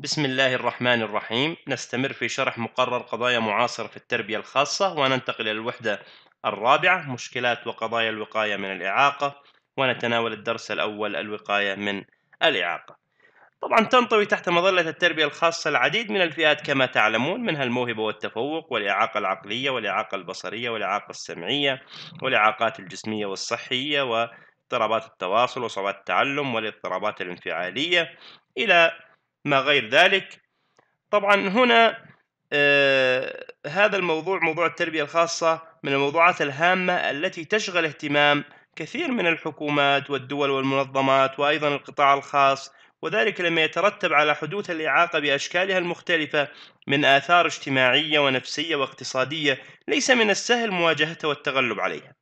بسم الله الرحمن الرحيم نستمر في شرح مقرر قضايا معاصرة في التربية الخاصة وننتقل إلى الوحدة الرابعة مشكلات وقضايا الوقاية من الإعاقة ونتناول الدرس الأول الوقاية من الإعاقة طبعا تنطوي تحت مظلة التربية الخاصة العديد من الفئات كما تعلمون منها الموهبة والتفوق والإعاقة العقلية والإعاقة البصرية والإعاقة السمعية والإعاقات الجسمية والصحية واضطرابات التواصل وصعوبات التعلم والاضطرابات الانفعالية إلى ما غير ذلك طبعا هنا آه، هذا الموضوع موضوع التربية الخاصة من الموضوعات الهامة التي تشغل اهتمام كثير من الحكومات والدول والمنظمات وأيضا القطاع الخاص وذلك لما يترتب على حدوث الإعاقة بأشكالها المختلفة من آثار اجتماعية ونفسية واقتصادية ليس من السهل مواجهتها والتغلب عليها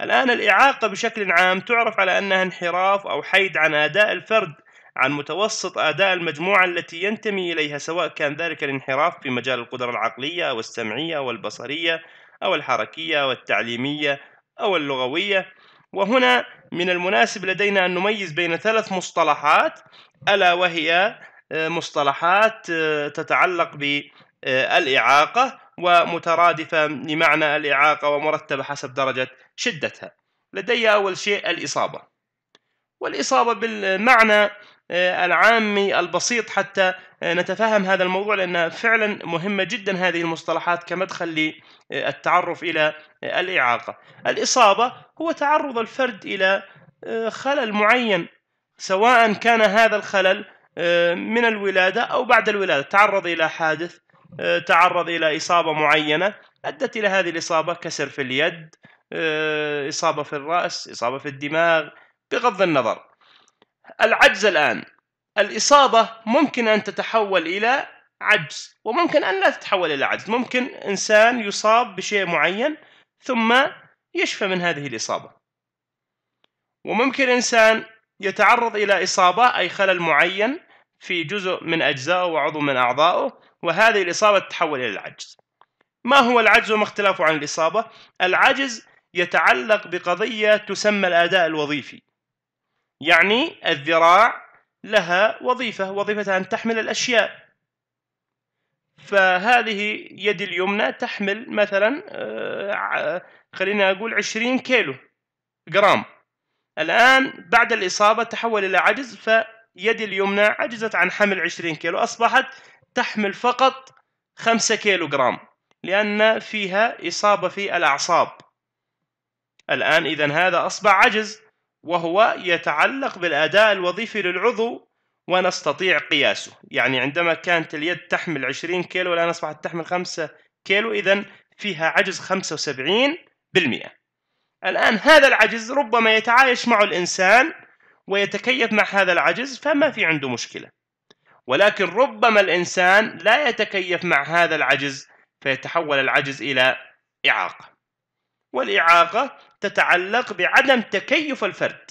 الآن الإعاقة بشكل عام تعرف على أنها انحراف أو حيد عن أداء الفرد عن متوسط أداء المجموعة التي ينتمي إليها سواء كان ذلك الانحراف في مجال القدرة العقلية أو السمعية أو البصرية أو الحركية أو التعليمية أو اللغوية وهنا من المناسب لدينا أن نميز بين ثلاث مصطلحات ألا وهي آه، مصطلحات آه، تتعلق بالإعاقة ومترادفة لمعنى الإعاقة ومرتبة حسب درجة شدتها لدي أول شيء الإصابة والإصابة بالمعنى آه، العامي البسيط حتى آه، نتفهم هذا الموضوع لأنها فعلا مهمة جدا هذه المصطلحات كمدخل للتعرف إلى الإعاقة الإصابة هو تعرض الفرد إلى آه، خلل معين سواء كان هذا الخلل من الولادة أو بعد الولادة تعرض إلى حادث تعرض إلى إصابة معينة أدت إلى هذه الإصابة كسر في اليد إصابة في الرأس إصابة في الدماغ بغض النظر العجز الآن الإصابة ممكن أن تتحول إلى عجز وممكن أن لا تتحول إلى عجز ممكن إنسان يصاب بشيء معين ثم يشفى من هذه الإصابة وممكن إنسان يتعرض إلى إصابة أي خلل معين في جزء من أجزائه وعضو من أعضائه وهذه الإصابة تتحول إلى العجز ما هو العجز وما اختلافه عن الإصابة؟ العجز يتعلق بقضية تسمى الأداء الوظيفي يعني الذراع لها وظيفة وظيفتها أن تحمل الأشياء فهذه يدي اليمنى تحمل مثلا آه، خلينا أقول 20 كيلو جرام الآن بعد الإصابة تحول إلى عجز فيد اليمنى عجزت عن حمل 20 كيلو أصبحت تحمل فقط 5 كيلو جرام لأن فيها إصابة في الأعصاب الآن إذا هذا أصبح عجز وهو يتعلق بالأداء الوظيفي للعضو ونستطيع قياسه يعني عندما كانت اليد تحمل 20 كيلو الآن أصبحت تحمل 5 كيلو إذا فيها عجز 75% الآن هذا العجز ربما يتعايش معه الإنسان ويتكيف مع هذا العجز فما في عنده مشكلة ولكن ربما الإنسان لا يتكيف مع هذا العجز فيتحول العجز إلى إعاقة والإعاقة تتعلق بعدم تكيف الفرد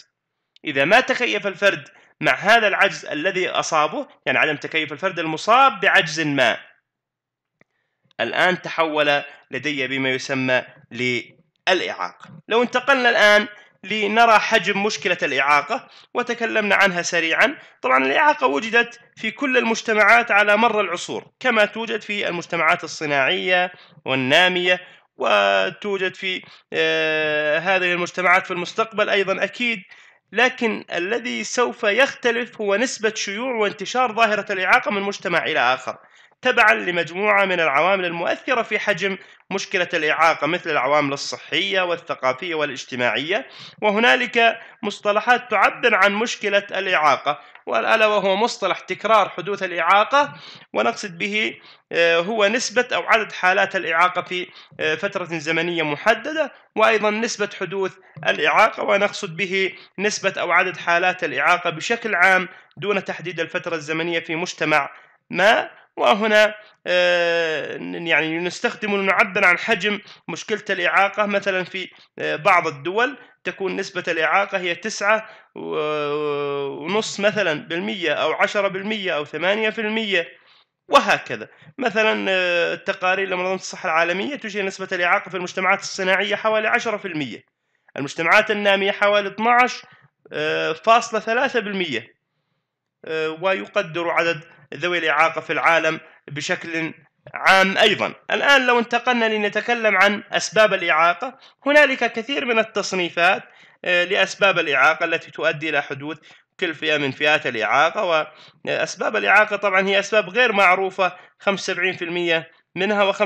إذا ما تكيف الفرد مع هذا العجز الذي أصابه يعني عدم تكيف الفرد المصاب بعجز ما الآن تحول لدي بما يسمى للإعاقة لو انتقلنا الآن لنرى حجم مشكلة الإعاقة وتكلمنا عنها سريعا طبعا الإعاقة وجدت في كل المجتمعات على مر العصور كما توجد في المجتمعات الصناعية والنامية وتوجد في آه، هذه المجتمعات في المستقبل أيضا أكيد لكن الذي سوف يختلف هو نسبة شيوع وانتشار ظاهرة الإعاقة من مجتمع إلى آخر تبعا لمجموعة من العوامل المؤثرة في حجم مشكلة الإعاقة مثل العوامل الصحية والثقافية والاجتماعية وهنالك مصطلحات تعبر عن مشكلة الإعاقة والألا وهو مصطلح تكرار حدوث الإعاقة ونقصد به آه، هو نسبة أو عدد حالات الإعاقة في آه، فترة زمنية محددة وأيضا نسبة حدوث الإعاقة ونقصد به نسبة أو عدد حالات الإعاقة بشكل عام دون تحديد الفترة الزمنية في مجتمع ما وهنا آه، يعني نستخدم ونعبر عن حجم مشكلة الإعاقة مثلا في آه، بعض الدول تكون نسبة الإعاقة هي تسعة ونص مثلا بالمية أو عشرة بالمية أو ثمانية في المية وهكذا مثلا آه، التقارير لمنظمة الصحة العالمية تشير نسبة الإعاقة في المجتمعات الصناعية حوالي 10% المجتمعات النامية حوالي 12.3% ويقدر عدد ذوي الإعاقة في العالم بشكل عام أيضا الآن لو انتقلنا لنتكلم عن أسباب الإعاقة هنالك كثير من التصنيفات آه، لأسباب الإعاقة التي تؤدي إلى حدوث كل فئة من فئات الإعاقة وأسباب الإعاقة طبعا هي أسباب غير معروفة 75% منها و25%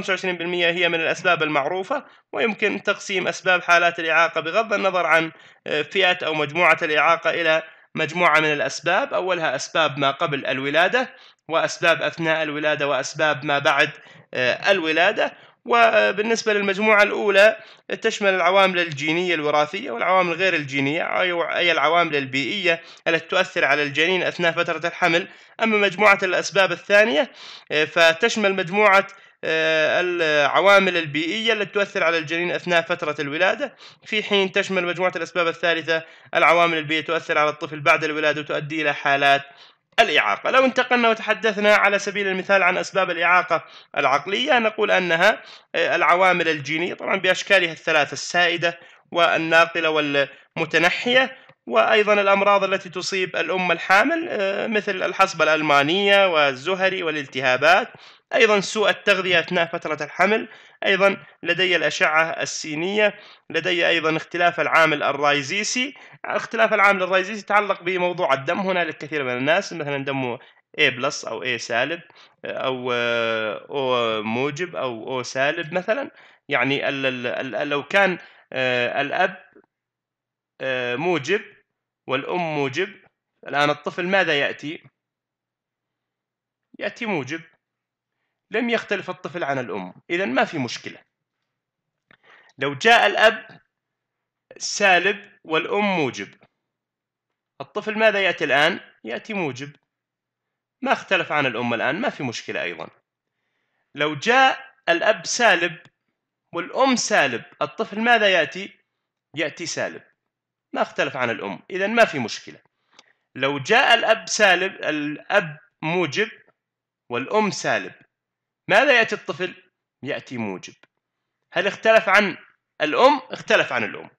هي من الأسباب المعروفة ويمكن تقسيم أسباب حالات الإعاقة بغض النظر عن آه، فئة أو مجموعة الإعاقة إلى مجموعة من الأسباب أولها أسباب ما قبل الولادة وأسباب أثناء الولادة وأسباب ما بعد آه، الولادة وبالنسبة للمجموعة الأولى تشمل العوامل الجينية الوراثية والعوامل غير الجينية أي العوامل البيئية التي تؤثر على الجنين أثناء فترة الحمل أما مجموعة الأسباب الثانية آه، فتشمل مجموعة آه، العوامل البيئية التي تؤثر على الجنين أثناء فترة الولادة في حين تشمل مجموعة الأسباب الثالثة العوامل البيئية تؤثر على الطفل بعد الولادة وتؤدي إلى حالات الإعاقة لو انتقلنا وتحدثنا على سبيل المثال عن أسباب الإعاقة العقلية نقول أنها آه، العوامل الجينية طبعا بأشكالها الثلاثة السائدة والناقلة والمتنحية وأيضا الأمراض التي تصيب الأم الحامل آه، مثل الحصبة الألمانية والزهري والالتهابات أيضا سوء التغذية أثناء فترة الحمل أيضا لدي الأشعة السينية لدي أيضا اختلاف العامل الرايزيسي اختلاف العامل الرايزيسي يتعلق بموضوع الدم هنالك كثير من الناس مثلا دمه A بلس أو A سالب آه، أو آه، O موجب أو O سالب مثلا يعني لو كان الأب موجب والأم موجب الآن الطفل ماذا يأتي؟ يأتي موجب لم يختلف الطفل عن الأم إذا ما في مشكلة لو جاء الأب سالب والأم موجب الطفل ماذا يأتي الآن؟ يأتي موجب ما اختلف عن الأم الآن ما في مشكلة أيضا لو جاء الأب سالب والأم سالب الطفل ماذا يأتي؟ يأتي سالب ما اختلف عن الأم إذا ما في مشكلة لو جاء الأب سالب الأب موجب والأم سالب ماذا يأتي الطفل؟ يأتي موجب هل اختلف عن الأم؟ اختلف عن الأم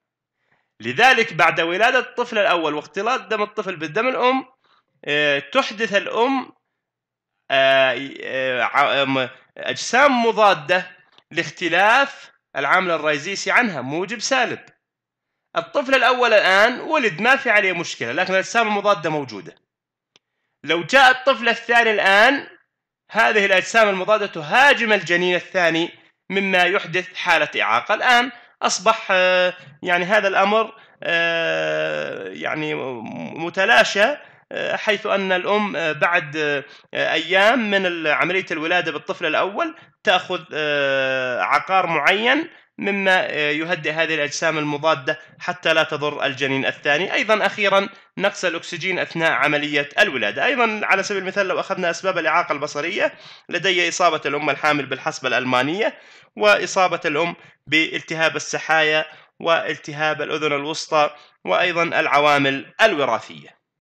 لذلك بعد ولادة الطفل الأول واختلاط دم الطفل بالدم الأم آه، تحدث الأم آه، آه، أجسام مضادة لاختلاف العامل الرئيسي عنها موجب سالب الطفل الأول الآن ولد ما في عليه مشكلة لكن الأجسام المضادة موجودة لو جاء الطفل الثاني الآن هذه الأجسام المضادة تهاجم الجنين الثاني مما يحدث حالة إعاقة الآن أصبح آه، يعني هذا الأمر آه، يعني متلاشى آه، حيث أن الأم بعد أيام من عملية الولادة بالطفل الأول تأخذ عقار معين مما آه، يهدئ هذه الأجسام المضادة حتى لا تضر الجنين الثاني أيضا أخيرا نقص الأكسجين أثناء عملية الولادة أيضا على سبيل المثال لو أخذنا أسباب الإعاقة البصرية لدي إصابة الأم الحامل بالحصبة الألمانية وإصابة الأم بالتهاب السحايا والتهاب الأذن الوسطى وأيضا العوامل الوراثية